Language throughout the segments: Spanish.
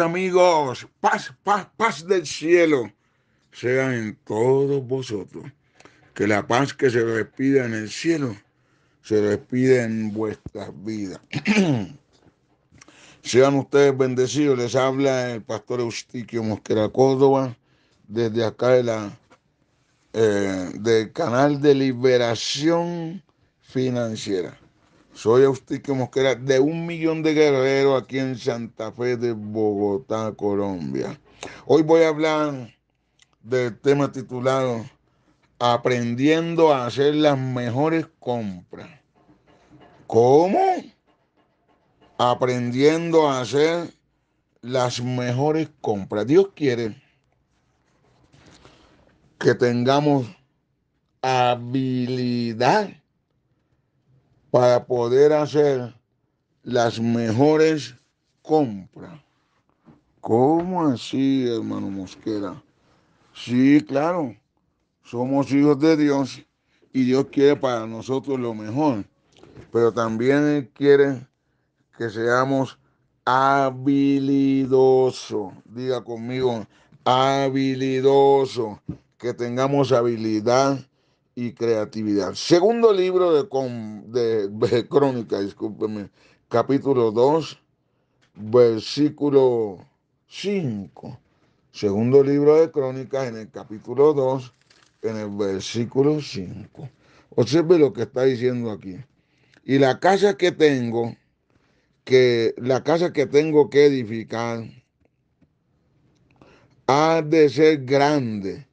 amigos, paz, paz, paz del cielo sea en todos vosotros. Que la paz que se respira en el cielo se despida en vuestras vidas. Sean ustedes bendecidos. Les habla el pastor Eustiquio Mosquera Córdoba desde acá la, eh, del canal de liberación financiera. Soy que Mosquera de un millón de guerreros aquí en Santa Fe de Bogotá, Colombia. Hoy voy a hablar del tema titulado Aprendiendo a hacer las mejores compras. ¿Cómo? Aprendiendo a hacer las mejores compras. Dios quiere que tengamos habilidad para poder hacer las mejores compras. ¿Cómo así, hermano Mosquera? Sí, claro, somos hijos de Dios y Dios quiere para nosotros lo mejor, pero también quiere que seamos habilidosos. Diga conmigo, habilidosos, que tengamos habilidad y creatividad. Segundo libro de, con, de, Crónica, discúlpeme, capítulo 2, versículo 5. Segundo libro de Crónicas, en el capítulo 2, en el versículo 5. Observe lo que está diciendo aquí. Y la casa que tengo, que la casa que tengo que edificar, ha de ser grande,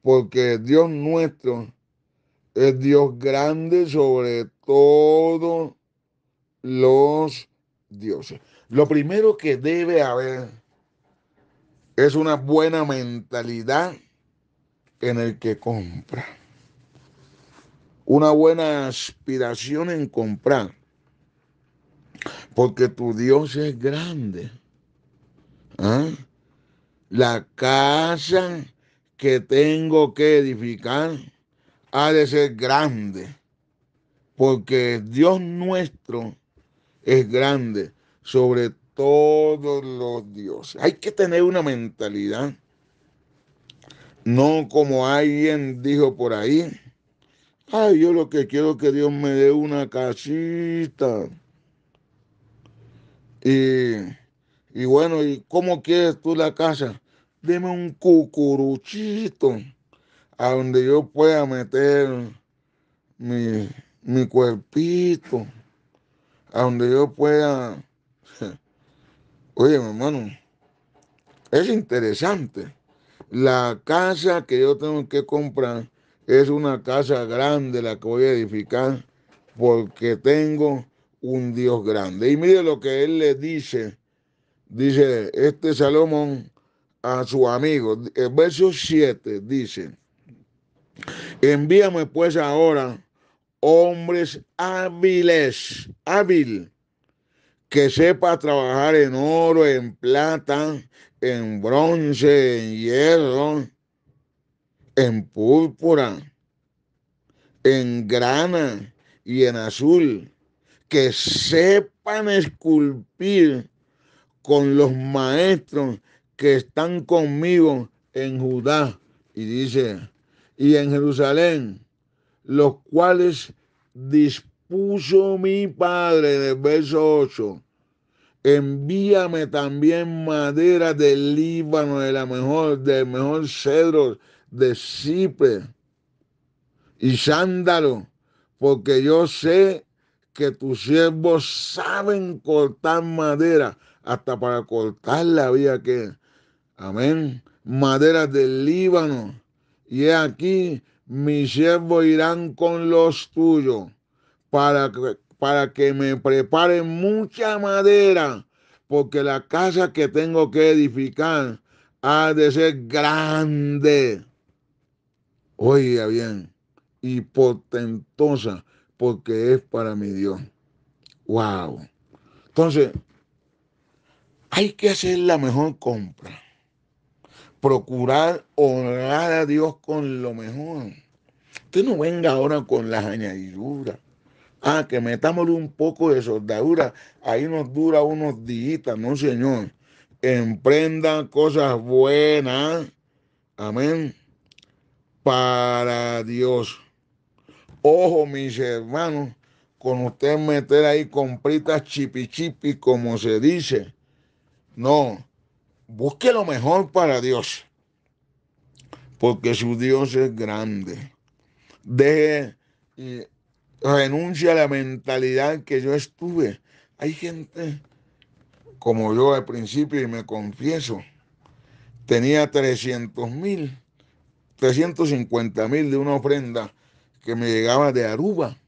porque Dios nuestro es Dios grande sobre todos los dioses. Lo primero que debe haber es una buena mentalidad en el que compra. Una buena aspiración en comprar. Porque tu Dios es grande. ¿ah? La casa que tengo que edificar ha de ser grande, porque Dios nuestro es grande sobre todos los dioses. Hay que tener una mentalidad, no como alguien dijo por ahí, ay, yo lo que quiero es que Dios me dé una casita. Y, bueno, ¿y cómo quieres tú la casa? Deme un cucuruchito a donde yo pueda meter mi, cuerpito, a donde yo pueda... Oye, mi hermano, es interesante. La casa que yo tengo que comprar es una casa grande la que voy a edificar porque tengo un Dios grande. Y mire lo que él le dice, dice este Salomón a su amigo, verso 7 dice, Envíame pues ahora hombres hábiles, hábil, que sepa trabajar en oro, en plata, en bronce, en hierro, en púrpura, en grana y en azul, que sepan esculpir con los maestros que están conmigo en Judá. Y dice, y en Jerusalén, los cuales dispuso mi Padre, en el verso 8, envíame también madera del Líbano, de la mejor, del mejor cedro de Cipre y sándalo, porque yo sé que tus siervos saben cortar madera hasta para cortarla la vía que. Amén. Madera del Líbano, y aquí, mis siervos irán con los tuyos para que, para que me preparen mucha madera, porque la casa que tengo que edificar ha de ser grande. Oiga bien, y potentosa, porque es para mi Dios. Wow. Entonces, hay que hacer la mejor compra procurar honrar a Dios con lo mejor. Usted no venga ahora con las añadiduras. Ah, que metámosle un poco de soldadura. Ahí nos dura unos días, no señor. Emprendan cosas buenas. Amén. Para Dios. Ojo, mis hermanos, con usted meter ahí compritas chipichipi, como se dice. No, Busque lo mejor para Dios, porque su Dios es grande. Deje, eh, renuncia a la mentalidad que yo estuve. Hay gente como yo al principio, y me confieso, tenía 300 mil, 350 mil de una ofrenda que me llegaba de Aruba.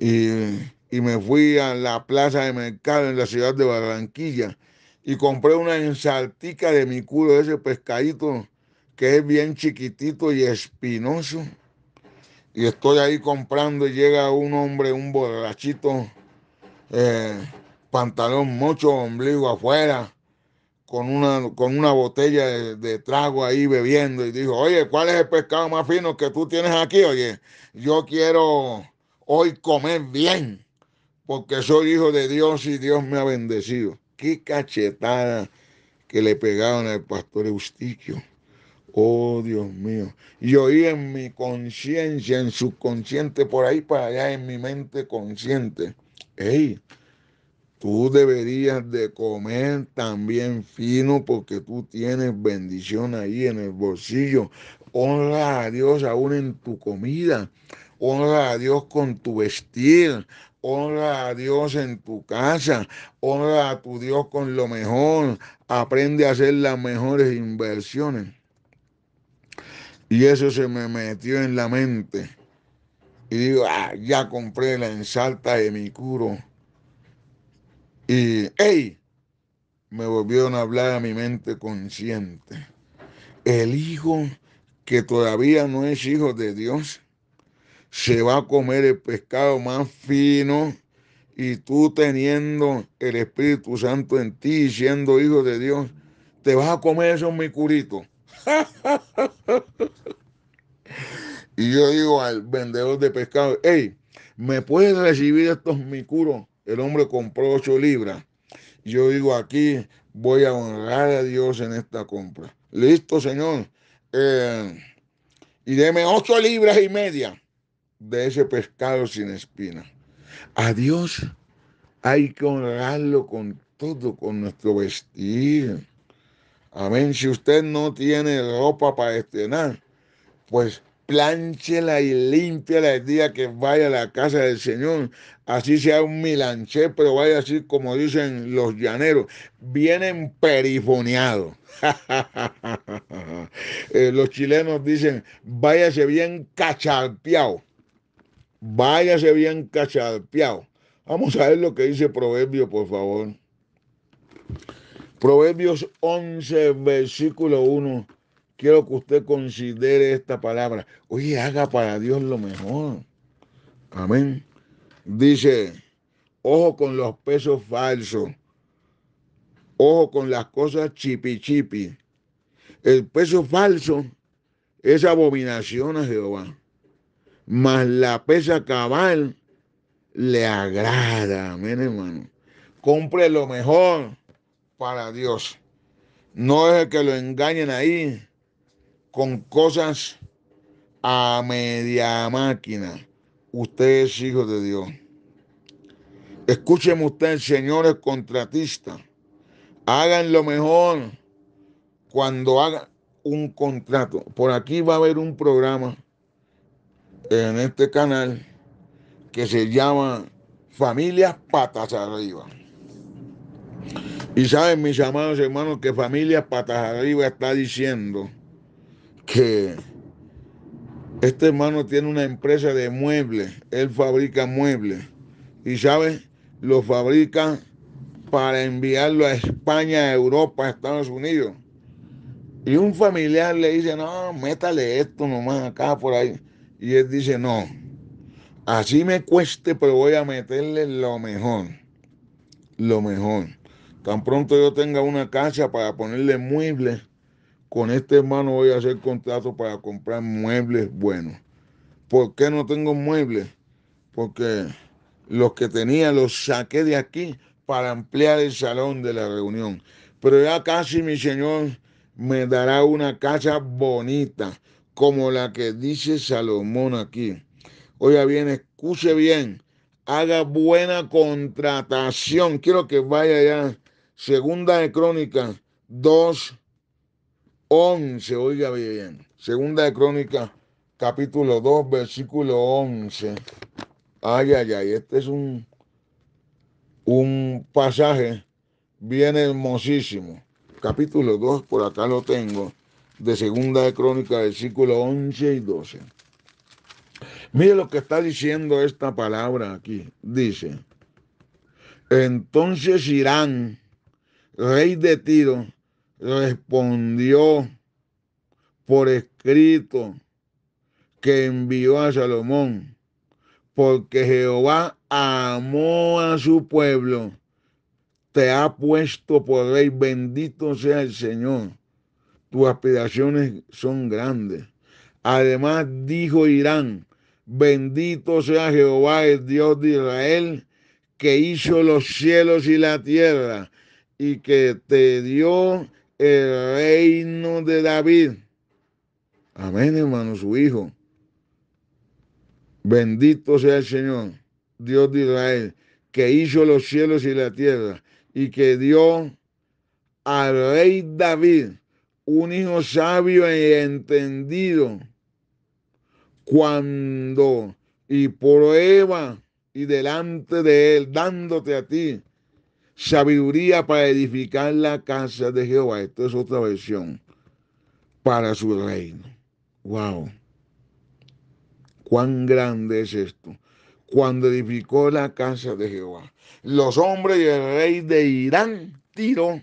y me fui a la plaza de mercado en la ciudad de Barranquilla y compré una ensaltica de mi culo, ese pescadito que es bien chiquitito y espinoso. Y estoy ahí comprando y llega un hombre, un borrachito, eh, pantalón mocho, ombligo afuera, con una, con una botella de, de, trago ahí bebiendo. Y dijo, oye, ¿cuál es el pescado más fino que tú tienes aquí? Oye, yo quiero hoy comer bien, porque soy hijo de Dios y Dios me ha bendecido qué cachetada que le pegaron al pastor Eustiquio. Oh, Dios mío. Y oí en mi conciencia, en subconsciente, por ahí para allá, en mi mente consciente. Hey, tú deberías de comer también fino porque tú tienes bendición ahí en el bolsillo. Honra a Dios aún en tu comida. Honra a Dios con tu vestir honra a Dios en tu casa, honra a tu Dios con lo mejor, aprende a hacer las mejores inversiones. Y eso se me metió en la mente. Y digo, ah, ya compré la ensalta de mi curo. Y, hey, me volvieron a hablar a mi mente consciente. El hijo que todavía no es hijo de Dios se va a comer el pescado más fino y tú teniendo el Espíritu Santo en ti, y siendo hijo de Dios, te vas a comer esos micuritos. y yo digo al vendedor de pescado, hey, ¿me puedes recibir estos micuros? El hombre compró ocho libras. Yo digo, aquí voy a honrar a Dios en esta compra. Listo, Señor. Eh, y deme ocho libras y media de ese pescado sin espina. A Dios hay que honrarlo con todo, con nuestro vestir. Amén. Si usted no tiene ropa para estrenar, pues plánchela y límpiala el día que vaya a la casa del Señor. Así sea un milanché, pero vaya así como dicen los llaneros, vienen perifoneados. Eh, los chilenos dicen, váyase bien cacharpeado váyase bien cacharpeado. Vamos a ver lo que dice proverbio, por favor. Proverbios 11, versículo 1. Quiero que usted considere esta palabra. Oye, haga para Dios lo mejor. Amén. Dice, ojo con los pesos falsos. Ojo con las cosas chipi chipi. El peso falso es abominación a Jehová mas la pesa cabal le agrada. Amén, hermano, compre lo mejor para Dios. No deje que lo engañen ahí con cosas a media máquina. Usted es hijo de Dios. Escúcheme usted, señores contratistas. Hagan lo mejor cuando hagan un contrato. Por aquí va a haber un programa en este canal que se llama Familias Patas Arriba. Y saben, mis amados hermanos, que Familias Patas Arriba está diciendo que este hermano tiene una empresa de muebles, él fabrica muebles. Y sabe lo fabrica para enviarlo a España, a Europa, a Estados Unidos. Y un familiar le dice, no, métale esto nomás acá por ahí. Y él dice, no, así me cueste, pero pues voy a meterle lo mejor, lo mejor. Tan pronto yo tenga una casa para ponerle muebles, con este hermano voy a hacer contrato para comprar muebles buenos. ¿Por qué no tengo muebles? Porque los que tenía los saqué de aquí para ampliar el salón de la reunión. Pero ya casi mi Señor me dará una casa bonita, como la que dice Salomón aquí. Oiga bien, escuche bien, haga buena contratación. Quiero que vaya ya. Segunda de Crónica 2, 11. Oiga bien. Segunda de Crónica. capítulo 2, versículo 11. Ay, ay, ay. Este es un, un pasaje bien hermosísimo. Capítulo 2, por acá lo tengo de Segunda de Crónica, versículos 11 y 12. Mire lo que está diciendo esta palabra aquí. Dice, entonces Irán, rey de Tiro, respondió por escrito que envió a Salomón, porque Jehová amó a su pueblo, te ha puesto por rey, bendito sea el Señor tus aspiraciones son grandes. Además dijo Irán, bendito sea Jehová, el Dios de Israel, que hizo los cielos y la tierra, y que te dio el reino de David. Amén, hermano, su hijo. Bendito sea el Señor, Dios de Israel, que hizo los cielos y la tierra, y que dio al rey David un hijo sabio y entendido, cuando y prueba y delante de él, dándote a ti sabiduría para edificar la casa de Jehová. Esto es otra versión para su reino. Wow. Cuán grande es esto. Cuando edificó la casa de Jehová, los hombres y el rey de Irán tiró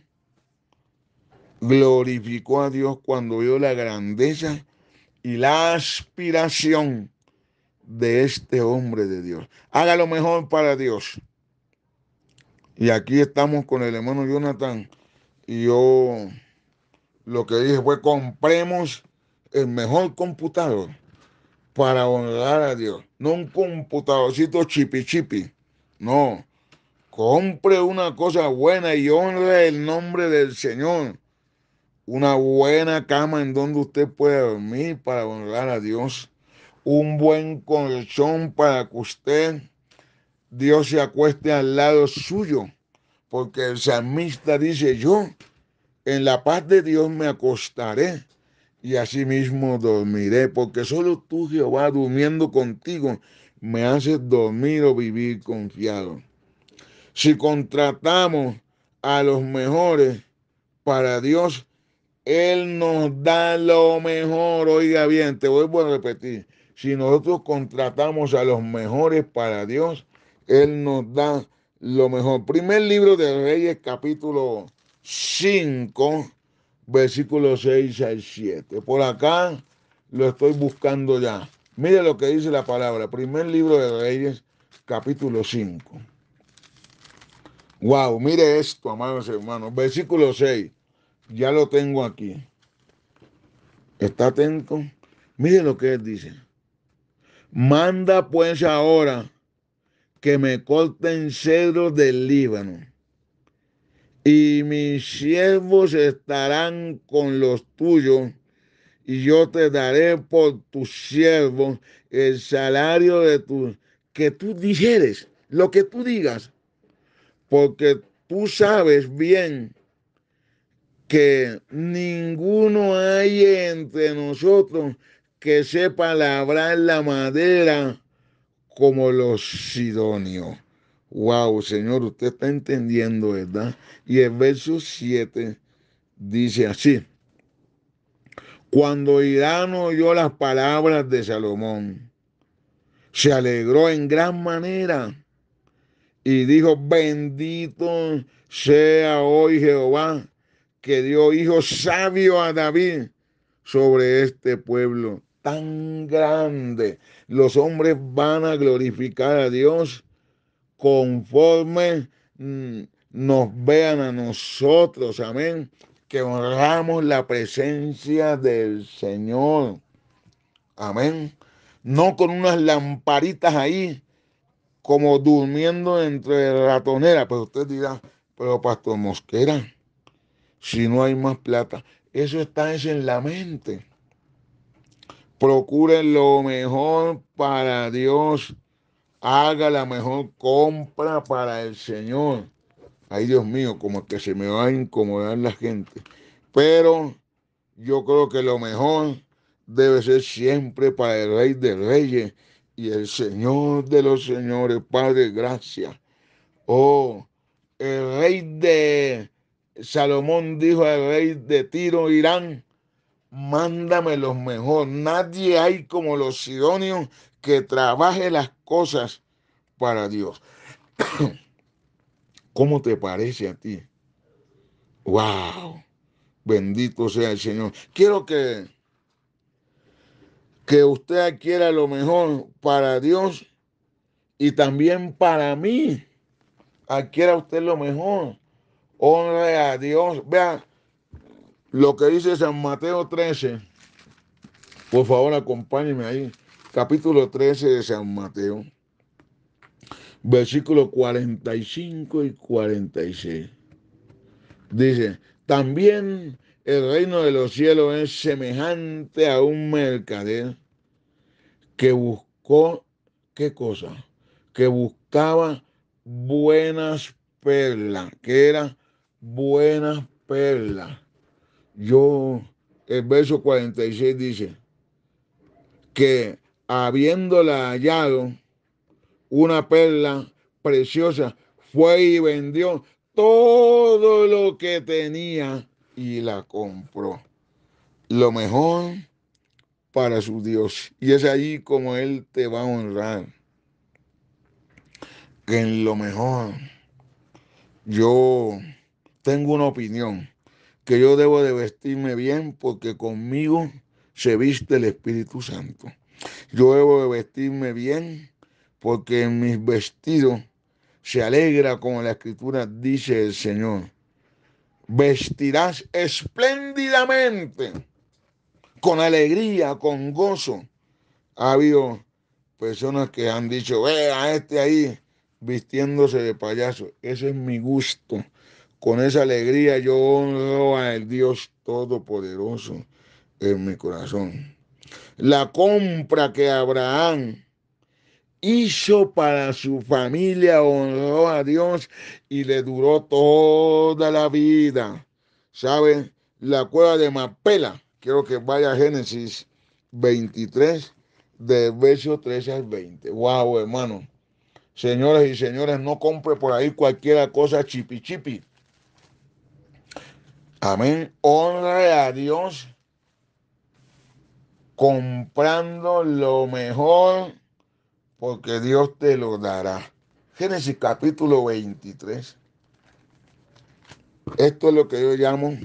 glorificó a Dios cuando vio la grandeza y la aspiración de este hombre de Dios. Haga lo mejor para Dios. Y aquí estamos con el hermano Jonathan. Y yo lo que dije fue, compremos el mejor computador para honrar a Dios. No un computadorcito chipi chipi. No. Compre una cosa buena y honre el nombre del Señor una buena cama en donde usted pueda dormir para honrar a Dios, un buen colchón para que usted, Dios se acueste al lado suyo, porque el salmista dice, yo en la paz de Dios me acostaré y asimismo dormiré, porque solo tú, Jehová, durmiendo contigo, me haces dormir o vivir confiado. Si contratamos a los mejores para Dios, él nos da lo mejor. Oiga bien, te voy a repetir. Si nosotros contratamos a los mejores para Dios, Él nos da lo mejor. Primer libro de Reyes, capítulo 5, versículo 6 al 7. Por acá lo estoy buscando ya. Mire lo que dice la palabra. Primer libro de Reyes, capítulo 5. Wow, mire esto, amados hermanos. Versículo 6. Ya lo tengo aquí. Está atento. Mire lo que él dice. Manda pues ahora que me corten cedro del Líbano. Y mis siervos estarán con los tuyos, y yo te daré por tus siervos el salario de tus que tú dijeres, lo que tú digas, porque tú sabes bien que ninguno hay entre nosotros que sepa labrar la madera como los sidonios. Wow, Señor, usted está entendiendo, ¿verdad? Y el verso 7 dice así. Cuando Irán oyó las palabras de Salomón, se alegró en gran manera y dijo, bendito sea hoy Jehová que dio hijo sabio a David sobre este pueblo tan grande. Los hombres van a glorificar a Dios conforme mm, nos vean a nosotros, amén, que honramos la presencia del Señor, amén, no con unas lamparitas ahí como durmiendo entre ratoneras, pues pero usted dirá, pero pastor Mosquera, si no hay más plata. Eso está en la mente. Procure lo mejor para Dios. Haga la mejor compra para el Señor. Ay, Dios mío, como que se me va a incomodar la gente. Pero yo creo que lo mejor debe ser siempre para el Rey de Reyes y el Señor de los Señores. Padre, gracias. Oh, el Rey de Salomón dijo al rey de Tiro, Irán, mándame los mejor. Nadie hay como los sidonios que trabaje las cosas para Dios. ¿Cómo te parece a ti? ¡Wow! Bendito sea el Señor. Quiero que, que usted adquiera lo mejor para Dios y también para mí. Adquiera usted lo mejor. Honre a Dios. Vean lo que dice San Mateo 13. Por favor, acompáñenme ahí. Capítulo 13 de San Mateo. Versículos 45 y 46. Dice, también el reino de los cielos es semejante a un mercader que buscó, ¿qué cosa? Que buscaba buenas perlas, que era buenas perlas. Yo, el verso 46 dice que habiéndola hallado una perla preciosa, fue y vendió todo lo que tenía y la compró. Lo mejor para su Dios. Y es ahí como Él te va a honrar. Que en lo mejor yo tengo una opinión, que yo debo de vestirme bien porque conmigo se viste el Espíritu Santo. Yo debo de vestirme bien porque en mis vestidos se alegra como la escritura dice el Señor. Vestirás espléndidamente, con alegría, con gozo. Ha habido personas que han dicho, vea este ahí vistiéndose de payaso. Ese es mi gusto. Con esa alegría yo honro al Dios Todopoderoso en mi corazón. La compra que Abraham hizo para su familia honró a Dios y le duró toda la vida. ¿Saben? La cueva de Mapela. Quiero que vaya a Génesis 23, de verso 13 al 20. ¡Wow, hermano! Señoras y señores, no compre por ahí cualquiera cosa chipi chipi. Amén. Honra a Dios comprando lo mejor porque Dios te lo dará. Génesis capítulo 23. Esto es lo que yo llamo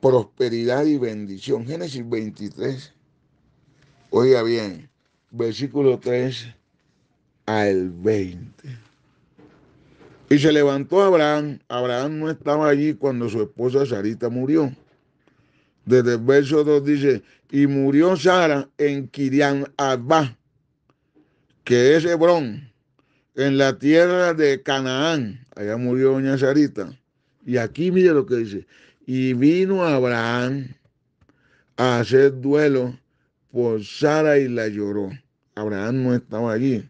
prosperidad y bendición. Génesis 23. Oiga bien, versículo 3 al 20. Y se levantó Abraham. Abraham no estaba allí cuando su esposa Sarita murió. Desde el verso 2 dice, y murió Sara en Kirián Abba, que es Hebrón, en la tierra de Canaán. Allá murió doña Sarita. Y aquí mire lo que dice, y vino Abraham a hacer duelo por Sara y la lloró. Abraham no estaba allí.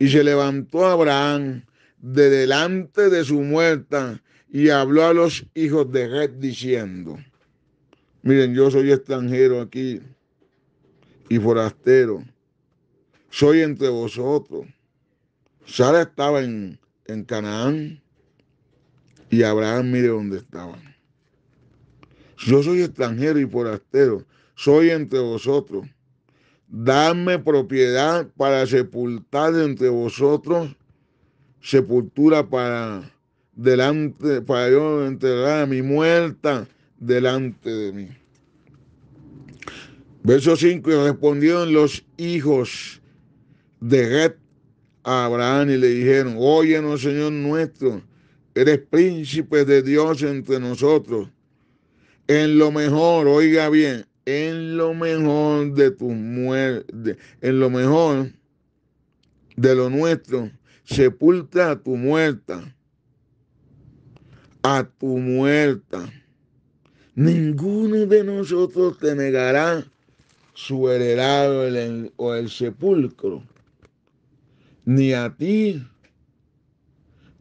Y se levantó Abraham de delante de su muerta y habló a los hijos de Red diciendo, miren, yo soy extranjero aquí y forastero, soy entre vosotros. Sara estaba en, Canaán y Abraham mire dónde estaba... Yo soy extranjero y forastero, soy entre vosotros. Dame propiedad para sepultar entre vosotros sepultura para delante, para yo enterrar a mi muerta delante de mí. Verso 5, y respondieron los hijos de Get a Abraham y le dijeron, óyenos Señor nuestro, eres príncipe de Dios entre nosotros. En lo mejor, oiga bien, en lo mejor de tu muerte, en lo mejor de lo nuestro, sepulta a tu muerta, a tu muerta. Ninguno de nosotros te negará su heredado o el sepulcro, ni a ti.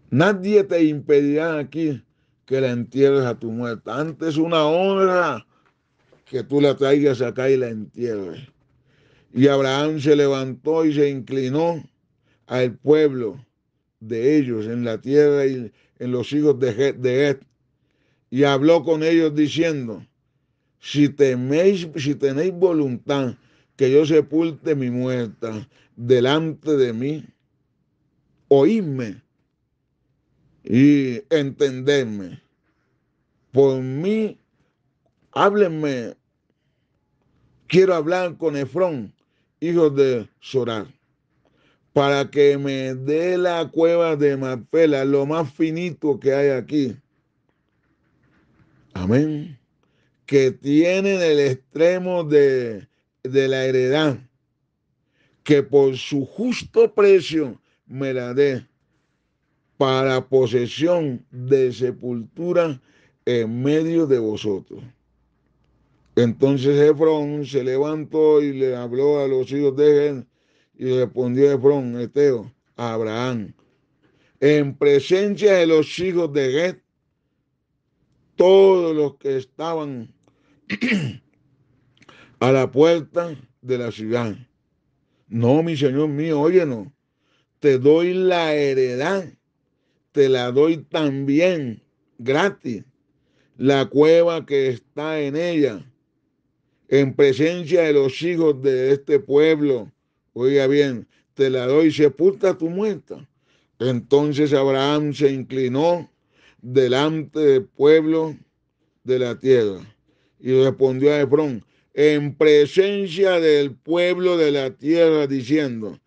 Nadie te impedirá aquí que la entierres a tu muerta. Antes una honra que tú la traigas acá y la entierres. Y Abraham se levantó y se inclinó al pueblo de ellos en la tierra y en los hijos de, de Ed, y habló con ellos diciendo, si, teméis, si tenéis voluntad que yo sepulte mi muerta delante de mí, oídme y entenderme. Por mí, háblenme. Quiero hablar con Efrón, hijo de Sorar para que me dé la cueva de Marfela, lo más finito que hay aquí. Amén. Que tienen el extremo de, la heredad, que por su justo precio me la dé para posesión de sepultura en medio de vosotros. Entonces Efrón se levantó y le habló a los hijos de y respondió Hebrón, Eteo, a Abraham, en presencia de los hijos de Get, todos los que estaban a la puerta de la ciudad. No, mi Señor mío, no te doy la heredad, te la doy también gratis, la cueva que está en ella, en presencia de los hijos de este pueblo Oiga bien, te la doy, sepulta tu muerta. Entonces Abraham se inclinó delante del pueblo de la tierra y respondió a Efrón en presencia del pueblo de la tierra diciendo,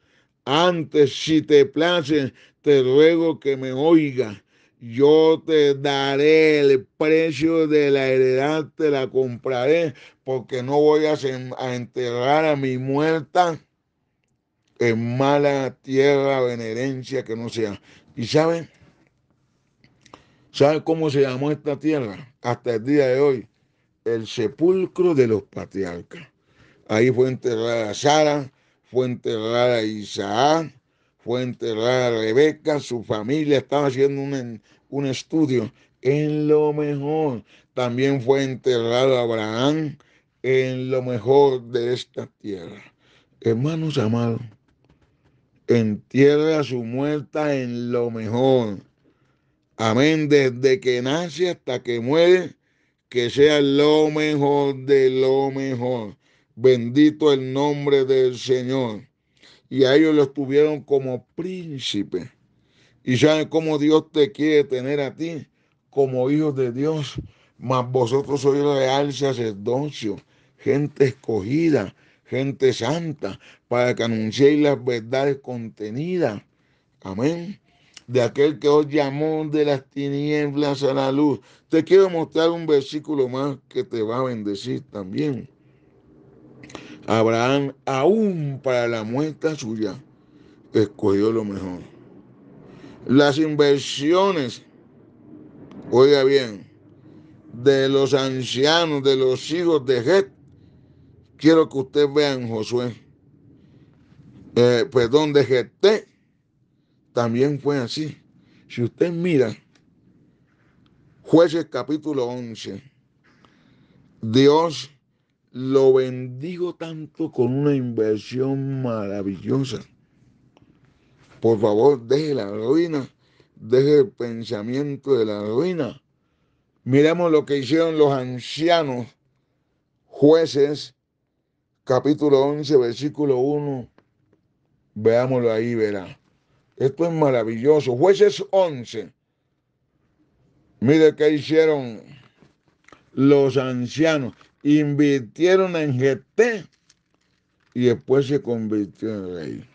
antes si te place, te ruego que me oiga, yo te daré el precio de la heredad, te la compraré, porque no voy a enterrar a mi muerta en mala tierra venerencia que no sea. ¿Y saben? ¿Sabe cómo se llamó esta tierra hasta el día de hoy? El sepulcro de los patriarcas. Ahí fue enterrada Sara, fue enterrada Isaac, fue enterrada Rebeca, su familia estaba haciendo un, un estudio en lo mejor. También fue enterrado Abraham en lo mejor de esta tierra. Hermanos amados, entierre a su muerta en lo mejor. Amén, desde que nace hasta que muere, que sea lo mejor de lo mejor. Bendito el nombre del Señor. Y a ellos los tuvieron como príncipe. Y saben cómo Dios te quiere tener a ti como hijos de Dios. Mas vosotros sois real sacerdocio, gente escogida, gente santa, para que anunciéis las verdades contenidas. Amén. De aquel que os llamó de las tinieblas a la luz. Te quiero mostrar un versículo más que te va a bendecir también. Abraham, aún para la muestra suya, escogió lo mejor. Las inversiones, oiga bien, de los ancianos, de los hijos de Jet, quiero que ustedes vean Josué, eh, Pues donde gesté. también fue así. Si usted mira jueces capítulo 11, Dios lo bendigo tanto con una inversión maravillosa. Por favor, deje la ruina, deje el pensamiento de la ruina. Miremos lo que hicieron los ancianos jueces capítulo 11, versículo 1. Veámoslo ahí, verá. Esto es maravilloso. Jueces 11. Mire qué hicieron los ancianos. Invirtieron en Jeté y después se convirtió en rey.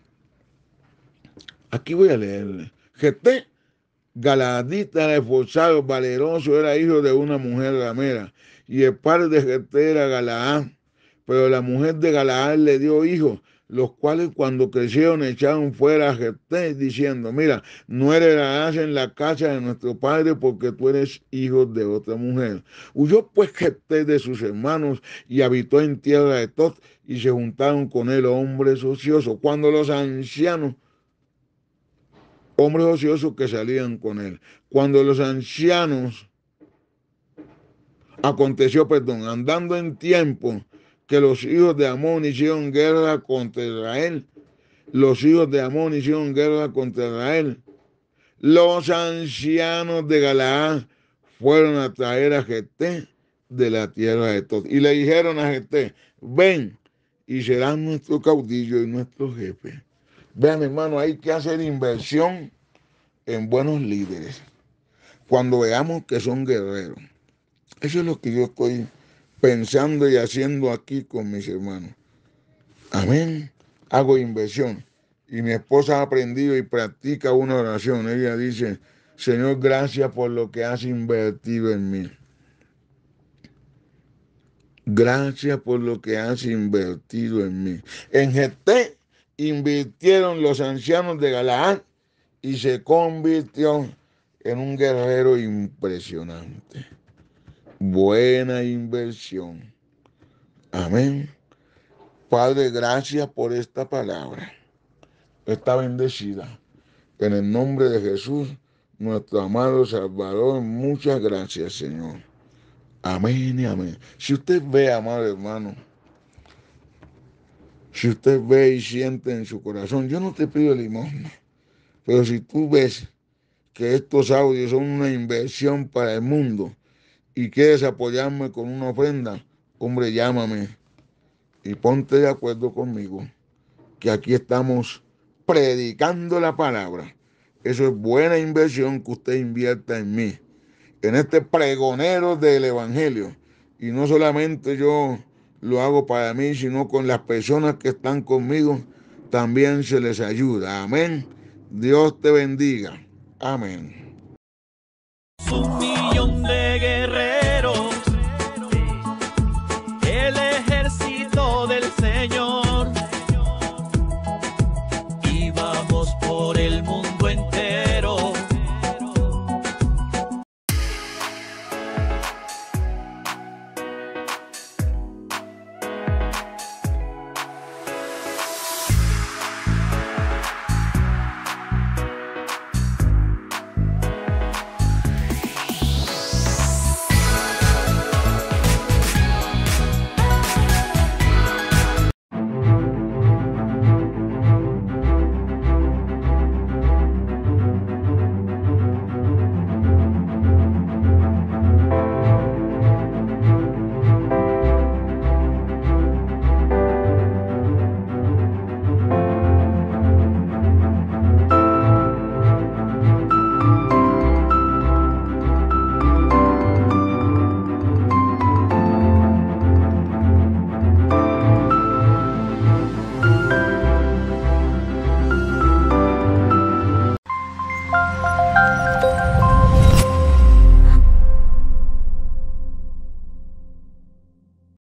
Aquí voy a leerle. Jeté, galadita, esforzado, valeroso, era hijo de una mujer gamera Y el padre de Jeté era Galaán. Pero la mujer de Galaad le dio hijos, los cuales cuando crecieron echaron fuera a Jepté, diciendo, mira, no heredarás en la casa de nuestro padre porque tú eres hijo de otra mujer. Huyó pues Jepté de sus hermanos y habitó en tierra de Tot y se juntaron con él hombres ociosos. Cuando los ancianos hombres ociosos que salían con él. Cuando los ancianos, aconteció, perdón, andando en tiempo, que los hijos de Amón hicieron guerra contra Israel. Los hijos de Amón hicieron guerra contra Israel. Los ancianos de Galaad fueron a traer a Geté de la tierra de todos. Y le dijeron a Geté, ven y serán nuestro caudillo y nuestro jefe. Vean hermano, hay que hacer inversión en buenos líderes. Cuando veamos que son guerreros. Eso es lo que yo estoy pensando y haciendo aquí con mis hermanos. Amén. Hago inversión. Y mi esposa ha aprendido y practica una oración. Ella dice, Señor, gracias por lo que has invertido en mí. Gracias por lo que has invertido en mí. En G.T. invirtieron los ancianos de Galaán y se convirtió en un guerrero impresionante buena inversión. Amén. Padre, gracias por esta palabra, Está bendecida. En el nombre de Jesús, nuestro amado Salvador, muchas gracias, Señor. Amén y amén. Si usted ve, amado hermano, si usted ve y siente en su corazón, yo no te pido limón... pero si tú ves que estos audios son una inversión para el mundo, y quieres apoyarme con una ofrenda, hombre, llámame y ponte de acuerdo conmigo, que aquí estamos predicando la palabra. Eso es buena inversión que usted invierta en mí, en este pregonero del Evangelio. Y no solamente yo lo hago para mí, sino con las personas que están conmigo, también se les ayuda. Amén. Dios te bendiga. Amén.